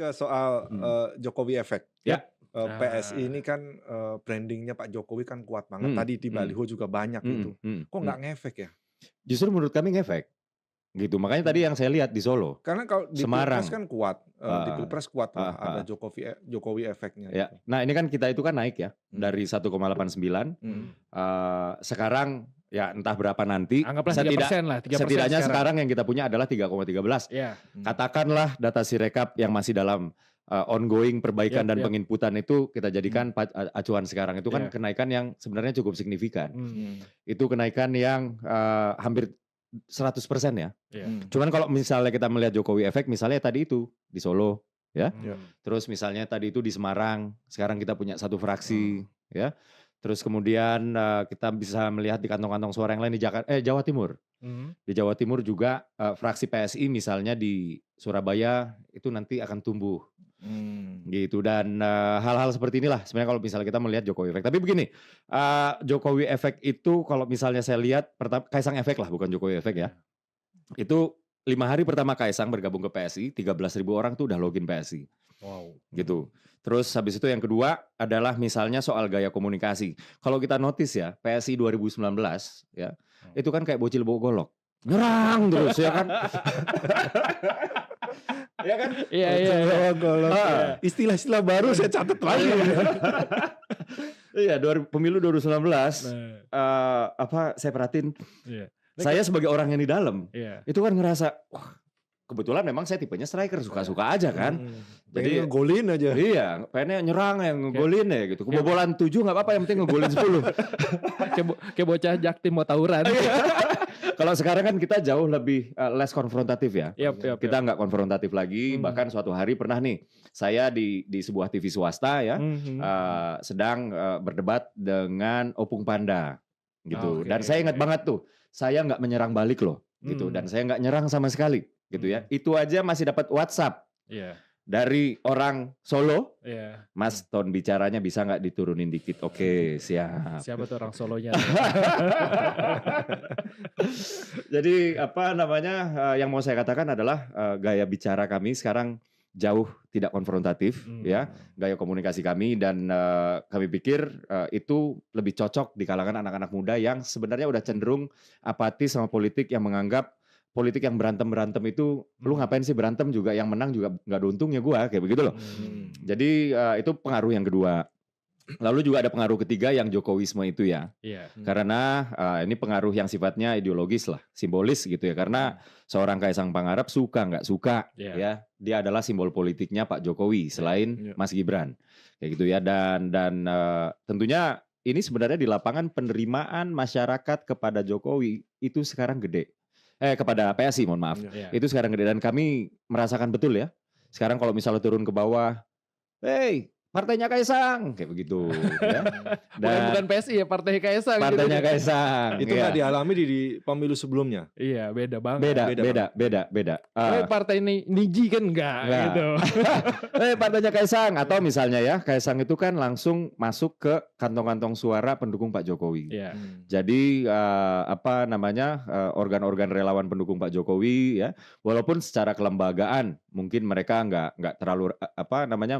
ke soal hmm. uh, Jokowi efek. Ya. Uh, eh, ah. PSI ini kan uh, brandingnya Pak Jokowi kan kuat banget. Hmm. Tadi di hmm. Baliho hmm. juga banyak hmm. itu. Hmm. Kok hmm. nggak hmm. ngefek ya? Justru menurut kami ngefek gitu makanya tadi hmm. yang saya lihat di Solo karena kalau di Semarang. pilpres kan kuat uh, di ah. pilpres kuat lah uh, ada Jokowi e, Jokowi efeknya ya. gitu. nah ini kan kita itu kan naik ya hmm. dari 1,89 hmm. uh, sekarang ya entah berapa nanti. Anggaplah setidak, 3% lah. 3% setidaknya sekarang. sekarang yang kita punya adalah 3,13. Yeah. Hmm. Katakanlah data sirekap yang masih dalam uh, ongoing perbaikan iya, dan iya. penginputan itu kita hmm. jadikan hmm. acuan sekarang. Itu kan yeah. kenaikan yang sebenarnya cukup signifikan. Hmm. hmm. Itu kenaikan yang uh, hampir 100% ya. Yeah. Hmm. Cuman kalau misalnya kita melihat Jokowi efek misalnya tadi itu di Solo ya. Hmm. Iya. Terus misalnya tadi itu di Semarang, sekarang kita punya satu fraksi hmm. ya. Terus kemudian uh, kita bisa melihat di kantong-kantong suara yang lain di Jakarta, eh Jawa Timur. Mm. Di Jawa Timur juga uh, fraksi PSI misalnya di Surabaya itu nanti akan tumbuh. Mm. Gitu dan eh, hal-hal uh, seperti inilah sebenarnya kalau misalnya kita melihat Jokowi efek. Tapi begini, uh, Jokowi efek itu kalau misalnya saya lihat pertama Kaisang efek lah bukan Jokowi efek ya. Iya. Itu lima hari pertama Kaisang bergabung ke PSI, 13 ribu orang tuh udah login PSI. Wow. Gitu. Terus habis itu yang kedua adalah misalnya soal gaya komunikasi. Kalau kita notice ya, PSI 2019 ya, hmm. itu kan kayak bocil bawa golok. Nyerang terus ya kan. ya kan? Iya, iya. iya. Golok, golok. istilah iya. istilah-istilah baru saya catat lagi. Iya, iya pemilu 2019 nah. uh, apa saya perhatiin. Iya. Saya sebagai orang yang di dalam, yeah. itu kan ngerasa wah kebetulan memang saya tipenya striker suka-suka iya. aja kan. Hmm. Jadi golin aja. Iya, pengennya nyerang yang ngegolin ya gitu. Kebobolan tujuh nggak apa-apa yang penting ngegolin sepuluh. kayak, bocah jaktim mau tawuran. Iya. Kalau sekarang kan kita jauh lebih uh, less konfrontatif ya. Yep, yep, kita nggak yep. konfrontatif lagi. Hmm. Bahkan suatu hari pernah nih saya di di sebuah TV swasta ya hmm. uh, sedang uh, berdebat dengan Opung Panda gitu. okay. Dan saya ingat banget tuh, saya nggak menyerang balik loh gitu. Hmm. Dan saya nggak nyerang sama sekali gitu ya. Hmm. Itu aja masih dapat WhatsApp. Iya. Yeah. Dari orang Solo, yeah. Mas hmm. ton bicaranya bisa nggak diturunin dikit? Oke, okay, siap. Siapa tuh orang Solonya? Jadi apa namanya? Eh, yang mau saya katakan adalah eh, gaya bicara kami sekarang jauh tidak konfrontatif hmm. ya gaya komunikasi kami dan eh, kami pikir itu lebih cocok di kalangan anak-anak muda yang sebenarnya udah cenderung apatis sama politik yang menganggap politik yang berantem-berantem itu hmm. lu ngapain sih berantem juga yang menang juga nggak untungnya gua kayak begitu loh. Hmm. Jadi uh, itu pengaruh yang kedua. Lalu juga ada pengaruh ketiga yang Jokowisme itu ya. Yeah. Hmm. Karena uh, ini pengaruh yang sifatnya ideologis lah, simbolis gitu ya. Karena hmm. seorang Kaisang Pangarap suka nggak suka yeah. ya, dia adalah simbol politiknya Pak Jokowi iya. selain Yeah. Mas Gibran. Kayak gitu ya dan dan uh, tentunya ini sebenarnya di lapangan penerimaan masyarakat kepada Jokowi itu sekarang gede eh kepada PSI mohon maaf. Yeah. Iya. Itu sekarang gede dan kami merasakan betul ya. Sekarang kalau misalnya turun ke bawah, hey partainya Kaisang kayak begitu ya. Dan bukan, bukan PSI ya partai Kaisang gitu. partainya gitu. Kaisang itu iya. nggak ya. dialami di, di pemilu sebelumnya iya beda banget beda beda beda banget. beda beda uh, partai ini Niji kan enggak, gitu eh partainya Kaisang atau misalnya ya Kaisang itu kan langsung masuk ke kantong-kantong suara pendukung Pak Jokowi Iya. Hmm. jadi uh, apa namanya organ ah, organ-organ relawan pendukung Pak Jokowi ya walaupun secara kelembagaan mungkin mereka nggak nggak terlalu eh, apa namanya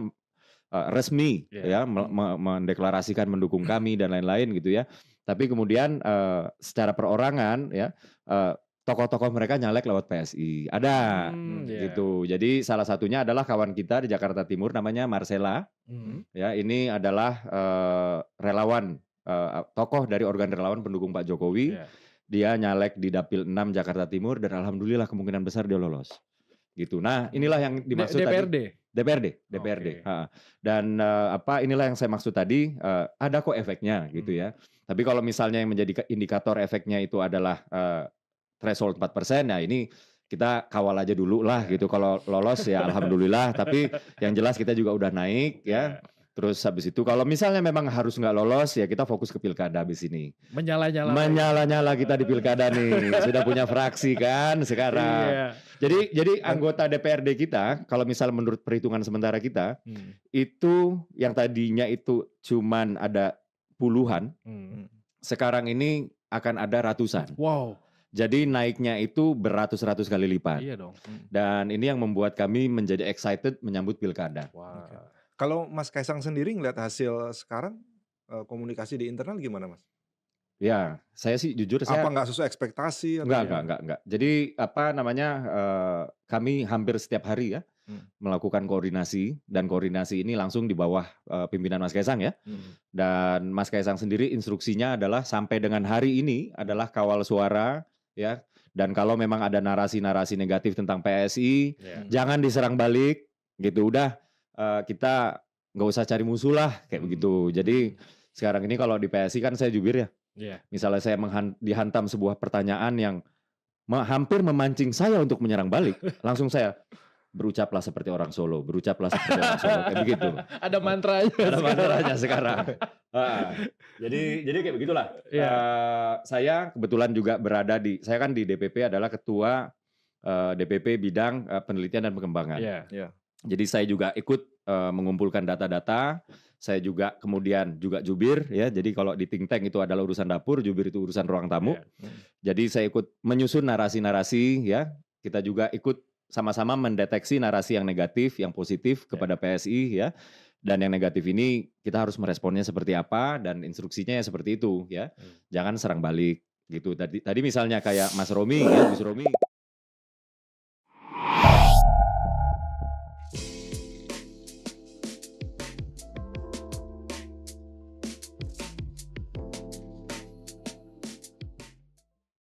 uh, resmi yeah. ya me mendeklarasikan mendukung hmm. kami dan lain-lain gitu ya. Tapi kemudian uh, secara perorangan ya uh, tokoh-tokoh mereka nyalek lewat PSI. Ada hmm, yeah. gitu. Jadi salah satunya adalah kawan kita di Jakarta Timur namanya Marcela. Hmm. Ya, ini adalah uh, relawan uh, tokoh dari organ relawan pendukung Pak Jokowi. Yeah. Dia nyalek di Dapil 6 Jakarta Timur dan alhamdulillah kemungkinan besar dia lolos gitu. Nah, inilah yang dimaksud DPRD. tadi. DPRD, DPRD. Okay. Ha. Dan uh, apa inilah yang saya maksud tadi uh, ada kok efeknya gitu ya. Hmm. Tapi kalau misalnya yang menjadi indikator efeknya itu adalah uh, threshold 4%, nah ini kita kawal aja dulu lah gitu. Kalau lolos ya alhamdulillah, tapi yang jelas kita juga udah naik ya. ya. Terus habis itu kalau misalnya memang harus nggak lolos ya kita fokus ke pilkada habis ini. Menyala-nyala. Menyala-nyala kita di pilkada nih. Sudah punya fraksi kan sekarang. Iya. Jadi nah, jadi nah. anggota DPRD kita kalau misal menurut perhitungan sementara kita hmm. itu yang tadinya itu cuman ada puluhan hmm. sekarang ini akan ada ratusan. Wow. Jadi naiknya itu beratus-ratus kali lipat. Iya dong. Hmm. Dan ini yang membuat kami menjadi excited menyambut pilkada. Wow. Okay. Kalau Mas Kaisang sendiri ngeliat hasil sekarang eh, komunikasi di internal gimana Mas? Ya, saya sih jujur saya apa nggak sesuai ekspektasi? Nggak, nggak, nggak, nggak. Jadi apa namanya? Uh, kami hampir setiap hari ya hmm. melakukan koordinasi dan koordinasi ini langsung di bawah uh, pimpinan Mas Kaisang ya. Hmm. Dan Mas Kaisang sendiri instruksinya adalah sampai dengan hari ini adalah kawal suara ya. Dan kalau memang ada narasi-narasi negatif tentang PSI, yeah. jangan diserang balik gitu. Udah uh, kita nggak usah cari musuh lah kayak hmm. begitu. Jadi hmm. sekarang ini kalau di PSI kan saya jubir ya. Yeah. Misalnya saya dihantam sebuah pertanyaan yang hampir memancing saya untuk menyerang balik, langsung saya berucaplah seperti orang Solo, berucaplah seperti orang Solo kayak begitu. Ada mantranya. Ada mantranya sekarang. jadi jadi kayak begitulah. Yeah. Iya. Uh, saya kebetulan juga berada di saya kan di DPP adalah ketua uh, eh, DPP bidang uh, penelitian dan pengembangan. Yeah. Yeah. Jadi saya juga ikut uh, mengumpulkan data-data saya juga kemudian juga jubir ya. Jadi kalau di think tank itu adalah urusan dapur, jubir itu urusan ruang tamu. Yeah. Iya. Jadi saya ikut menyusun narasi-narasi ya. Kita juga ikut sama-sama mendeteksi narasi yang negatif, yang positif iya. kepada PSI ya. Dan yang negatif ini kita harus meresponnya seperti apa dan instruksinya ya seperti itu ya. Hmm. Jangan serang balik gitu. Tadi tadi misalnya kayak Mas Romi ya, Gus Romi